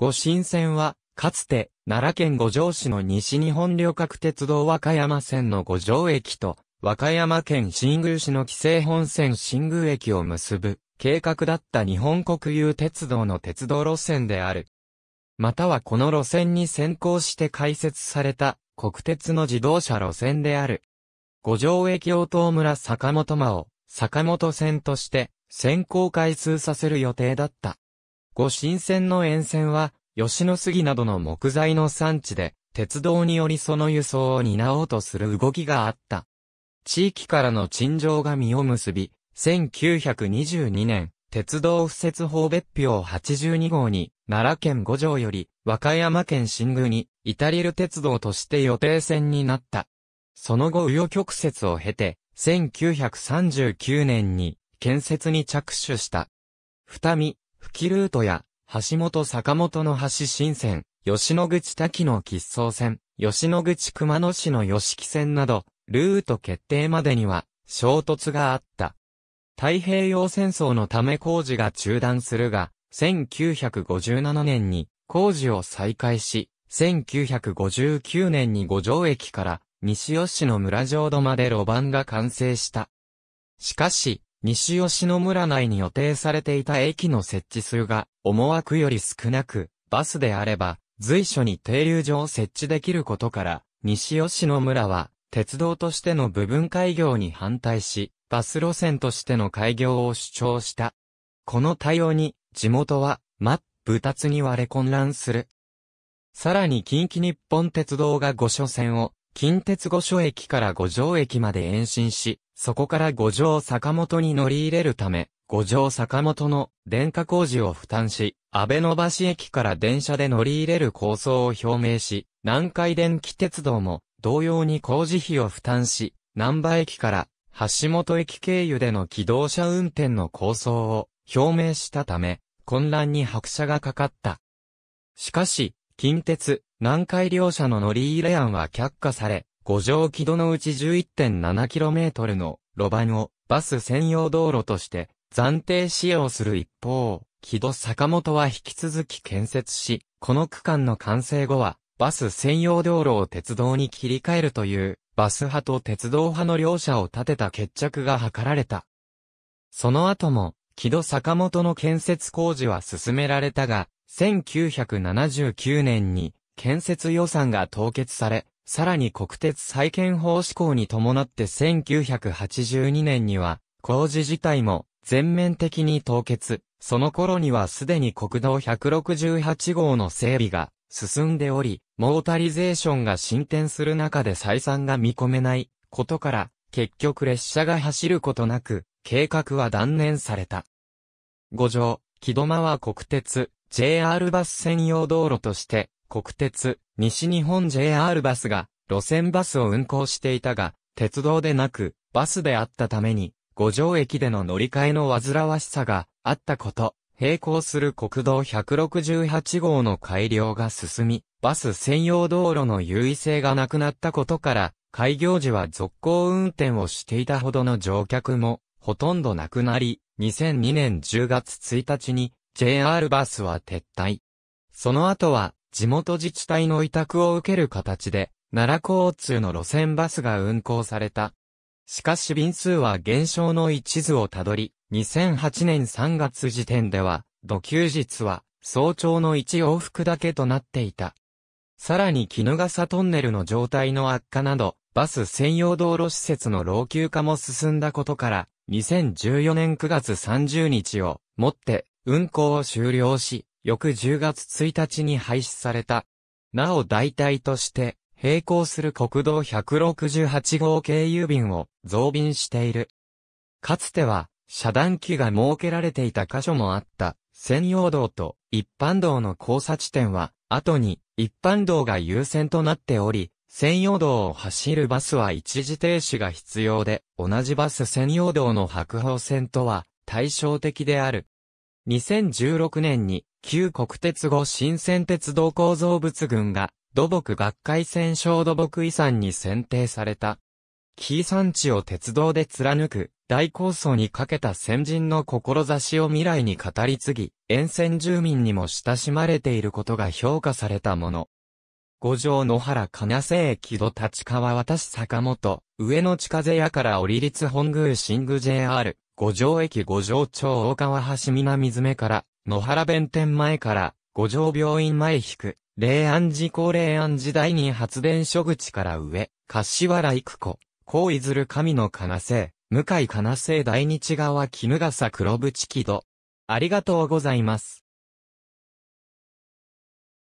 五神線は、かつて、奈良県五条市の西日本旅客鉄道和歌山線の五条駅と、和歌山県新宮市の紀勢本線新宮駅を結ぶ、計画だった日本国有鉄道の鉄道路線である。またはこの路線に先行して開設された、国鉄の自動車路線である。五条駅を東村坂本間を、坂本線として、先行開通させる予定だった。五新線の沿線は、吉野杉などの木材の産地で、鉄道によりその輸送を担おうとする動きがあった。地域からの陳情が実を結び、1922年、鉄道不設法別表82号に、奈良県五条より、和歌山県新宮に、イタリル鉄道として予定線になった。その後右与曲折を経て、1939年に、建設に着手した。二見、吹きルートや、橋本坂本の橋新線、吉野口滝の吉走線、吉野口熊野市の吉木線など、ルート決定までには、衝突があった。太平洋戦争のため工事が中断するが、1957年に工事を再開し、1959年に五条駅から西吉野村浄土まで路盤が完成した。しかし、西吉野村内に予定されていた駅の設置数が思惑より少なく、バスであれば随所に停留所を設置できることから、西吉野村は鉄道としての部分開業に反対し、バス路線としての開業を主張した。この対応に地元は、ま、二つに割れ混乱する。さらに近畿日本鉄道が5所線を近鉄五所駅から五条駅まで延伸し、そこから五条坂本に乗り入れるため、五条坂本の電化工事を負担し、安倍野橋駅から電車で乗り入れる構想を表明し、南海電気鉄道も同様に工事費を負担し、南波駅から橋本駅経由での機動車運転の構想を表明したため、混乱に拍車がかかった。しかし、近鉄、南海両者の乗り入れ案は却下され、五条木戸のうち 11.7km の路盤をバス専用道路として暫定使用する一方、木戸坂本は引き続き建設し、この区間の完成後はバス専用道路を鉄道に切り替えるというバス派と鉄道派の両者を立てた決着が図られた。その後も、木戸坂本の建設工事は進められたが、1979年に建設予算が凍結され、さらに国鉄再建法施行に伴って1982年には、工事自体も全面的に凍結。その頃にはすでに国道168号の整備が進んでおり、モータリゼーションが進展する中で採算が見込めないことから、結局列車が走ることなく、計画は断念された。五条、木戸間は国鉄、JR バス専用道路として、国鉄、西日本 JR バスが、路線バスを運行していたが、鉄道でなく、バスであったために、五条駅での乗り換えの煩わしさがあったこと、並行する国道168号の改良が進み、バス専用道路の優位性がなくなったことから、開業時は続行運転をしていたほどの乗客も、ほとんどなくなり、2002年10月1日に、JR バスは撤退。その後は、地元自治体の委託を受ける形で、奈良交通の路線バスが運行された。しかし便数は減少の一途をたどり、2008年3月時点では、土休日は早朝の1往復だけとなっていた。さらに絹笠トンネルの状態の悪化など、バス専用道路施設の老朽化も進んだことから、2014年9月30日をもって運行を終了し、翌10月1日に廃止された。なお代替として、並行する国道168号経由便を増便している。かつては、遮断機が設けられていた箇所もあった、専用道と一般道の交差地点は、後に一般道が優先となっており、専用道を走るバスは一時停止が必要で、同じバス専用道の白鵬線とは対照的である。2016年に旧国鉄後新鮮鉄道構造物群が土木学会戦勝土木遺産に選定された。紀伊山地を鉄道で貫く大構想にかけた先人の志を未来に語り継ぎ、沿線住民にも親しまれていることが評価されたもの。五条野原金瀬駅戸立川渡坂本、上野地風屋から降り立本宮新宮 JR、五条駅五条町大川橋南詰から、野原弁天前から、五条病院前引く、霊安寺高霊安寺第二発電所口から上、柏原育子、高泉る神の金星、向井金星大日川絹笠黒淵木戸。ありがとうございます。